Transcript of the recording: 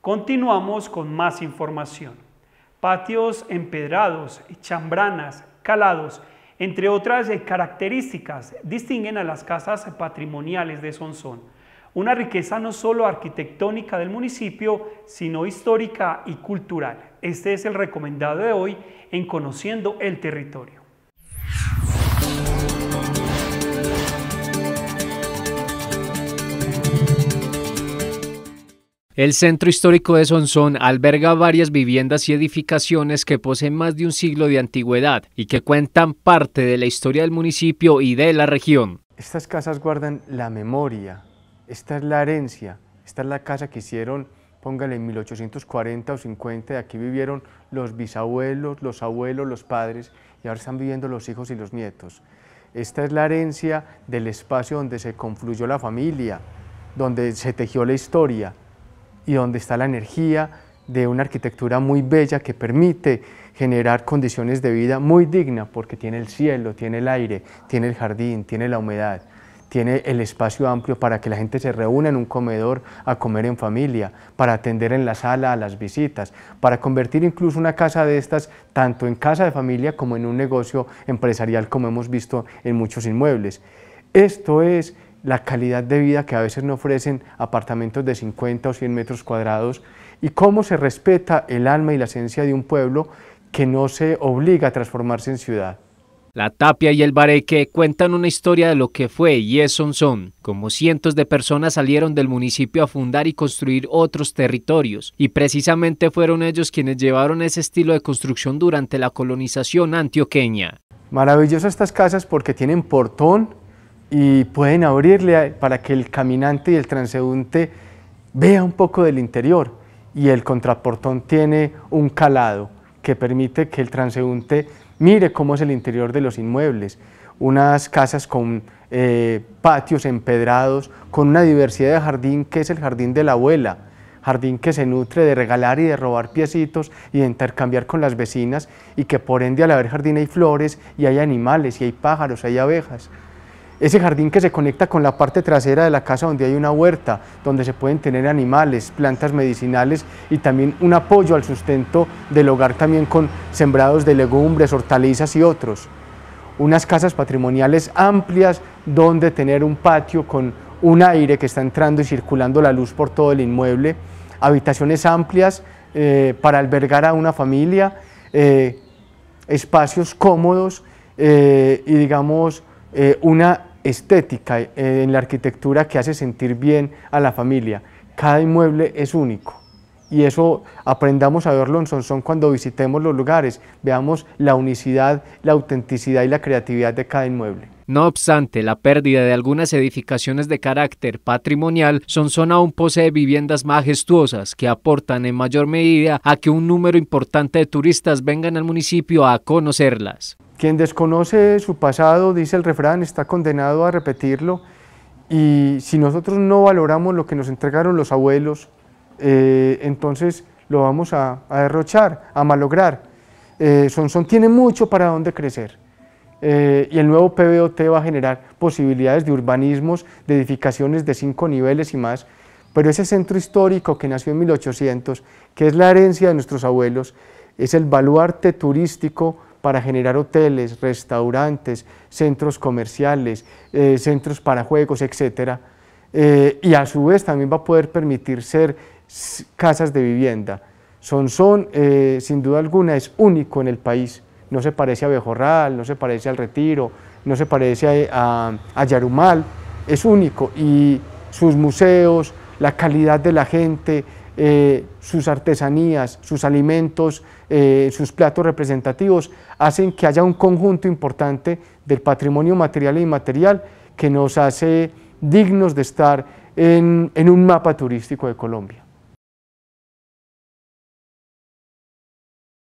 Continuamos con más información. Patios empedrados, chambranas, calados, entre otras eh, características, distinguen a las casas patrimoniales de Sonsón. Una riqueza no solo arquitectónica del municipio, sino histórica y cultural. Este es el recomendado de hoy en Conociendo el Territorio. El centro histórico de Sonsón alberga varias viviendas y edificaciones que poseen más de un siglo de antigüedad y que cuentan parte de la historia del municipio y de la región. Estas casas guardan la memoria, esta es la herencia, esta es la casa que hicieron, póngale en 1840 o 50, aquí vivieron los bisabuelos, los abuelos, los padres y ahora están viviendo los hijos y los nietos. Esta es la herencia del espacio donde se confluyó la familia, donde se tejió la historia, y donde está la energía de una arquitectura muy bella que permite generar condiciones de vida muy digna porque tiene el cielo, tiene el aire, tiene el jardín, tiene la humedad, tiene el espacio amplio para que la gente se reúna en un comedor a comer en familia, para atender en la sala a las visitas, para convertir incluso una casa de estas tanto en casa de familia como en un negocio empresarial como hemos visto en muchos inmuebles. Esto es la calidad de vida que a veces no ofrecen apartamentos de 50 o 100 metros cuadrados y cómo se respeta el alma y la esencia de un pueblo que no se obliga a transformarse en ciudad. La Tapia y el Bareque cuentan una historia de lo que fue y es son como cientos de personas salieron del municipio a fundar y construir otros territorios, y precisamente fueron ellos quienes llevaron ese estilo de construcción durante la colonización antioqueña. Maravillosas estas casas porque tienen portón, y pueden abrirle para que el caminante y el transeúnte vea un poco del interior y el contraportón tiene un calado que permite que el transeúnte mire cómo es el interior de los inmuebles, unas casas con eh, patios empedrados, con una diversidad de jardín que es el jardín de la abuela, jardín que se nutre de regalar y de robar piecitos y de intercambiar con las vecinas y que por ende al haber jardín hay flores y hay animales y hay pájaros, hay abejas ese jardín que se conecta con la parte trasera de la casa donde hay una huerta, donde se pueden tener animales, plantas medicinales y también un apoyo al sustento del hogar también con sembrados de legumbres, hortalizas y otros. Unas casas patrimoniales amplias donde tener un patio con un aire que está entrando y circulando la luz por todo el inmueble, habitaciones amplias eh, para albergar a una familia, eh, espacios cómodos eh, y digamos una estética eh, en la arquitectura que hace sentir bien a la familia. Cada inmueble es único y eso aprendamos a verlo en Sonsón cuando visitemos los lugares, veamos la unicidad, la autenticidad y la creatividad de cada inmueble. No obstante, la pérdida de algunas edificaciones de carácter patrimonial, Sonsón aún posee viviendas majestuosas que aportan en mayor medida a que un número importante de turistas vengan al municipio a conocerlas. Quien desconoce su pasado, dice el refrán, está condenado a repetirlo y si nosotros no valoramos lo que nos entregaron los abuelos, eh, entonces lo vamos a, derrochar, a malograr. Eh, Sonson tiene mucho para dónde crecer eh, y el nuevo PBOT va a generar posibilidades de urbanismos, de edificaciones de cinco niveles y más, pero ese centro histórico que nació en 1800, que es la herencia de nuestros abuelos, es el baluarte turístico para generar hoteles, restaurantes, centros comerciales, eh, centros para juegos, etc. Eh, y a su vez también va a poder permitir ser casas de vivienda. son eh, sin duda alguna, es único en el país. No se parece a Bejorral, no se parece al Retiro, no se parece a, a Yarumal, es único. Y sus museos, la calidad de la gente, eh, sus artesanías, sus alimentos, eh, sus platos representativos, hacen que haya un conjunto importante del patrimonio material e inmaterial que nos hace dignos de estar en un mapa turístico de Colombia.